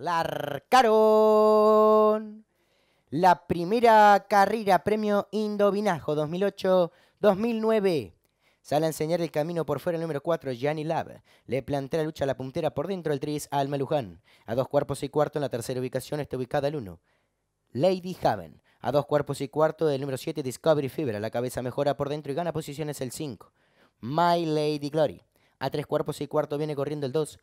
la La primera carrera premio Indovinajo 2008-2009. Sale a enseñar el camino por fuera el número 4, Gianni Lab. Le plantea la lucha a la puntera por dentro el tris Alma Luján. A dos cuerpos y cuarto en la tercera ubicación está ubicada el 1. Lady Haven. A dos cuerpos y cuarto del número 7, Discovery Fibra. La cabeza mejora por dentro y gana posiciones el 5. My Lady Glory. A tres cuerpos y cuarto viene corriendo el 2,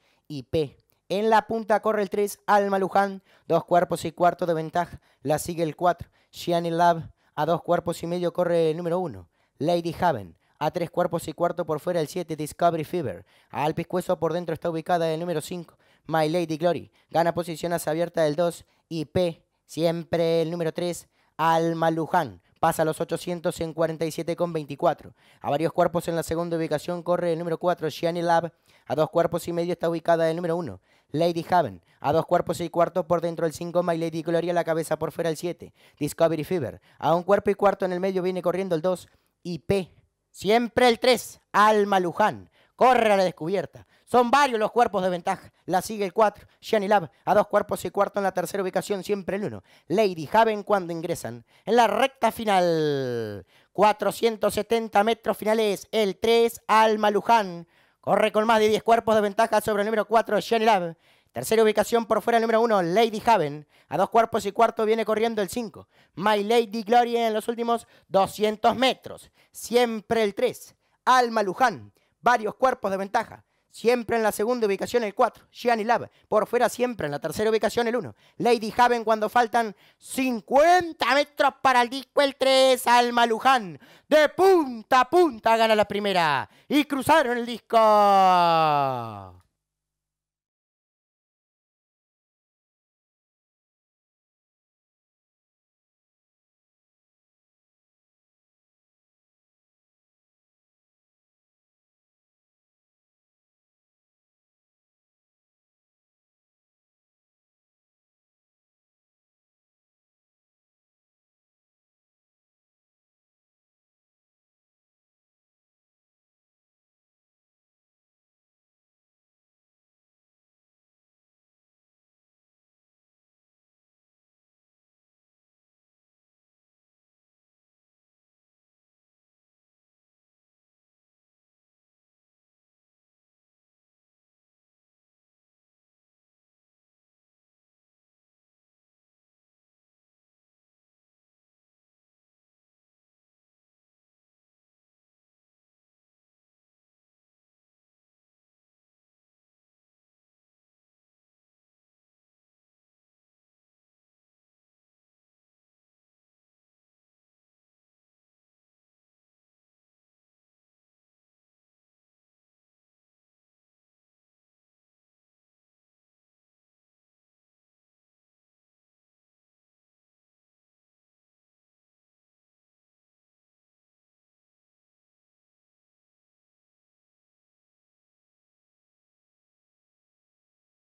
P. En la punta corre el 3, Alma Luján, dos cuerpos y cuarto de ventaja. La sigue el 4, Shani Lab. A dos cuerpos y medio corre el número 1, Lady Haven. A tres cuerpos y cuarto por fuera el 7, Discovery Fever. Al piscueso por dentro está ubicada el número 5, My Lady Glory. Gana posición abierta del 2 y P, siempre el número 3, Alma Luján pasa a los 800 en 47,24. A varios cuerpos en la segunda ubicación corre el número 4, Shani Lab. A dos cuerpos y medio está ubicada el número 1, Lady Haven. A dos cuerpos y cuarto por dentro el 5, My Lady Gloria, la cabeza por fuera el 7, Discovery Fever. A un cuerpo y cuarto en el medio viene corriendo el 2, P, Siempre el 3, Alma Luján. Corre a la descubierta. Son varios los cuerpos de ventaja. La sigue el 4. Shani Lab a dos cuerpos y cuarto en la tercera ubicación, siempre el 1. Lady Haven cuando ingresan. En la recta final, 470 metros finales, el 3 Alma Luján. Corre con más de 10 cuerpos de ventaja sobre el número 4, Shani Lab. Tercera ubicación por fuera, el número 1, Lady Haven. A dos cuerpos y cuarto viene corriendo el 5. My Lady Gloria en los últimos 200 metros. Siempre el 3. Alma Luján. Varios cuerpos de ventaja. Siempre en la segunda ubicación el 4. Gianni Love. Por fuera siempre en la tercera ubicación el 1. Lady Haven cuando faltan 50 metros para el disco el 3. Alma Luján. De punta a punta gana la primera. Y cruzaron el disco.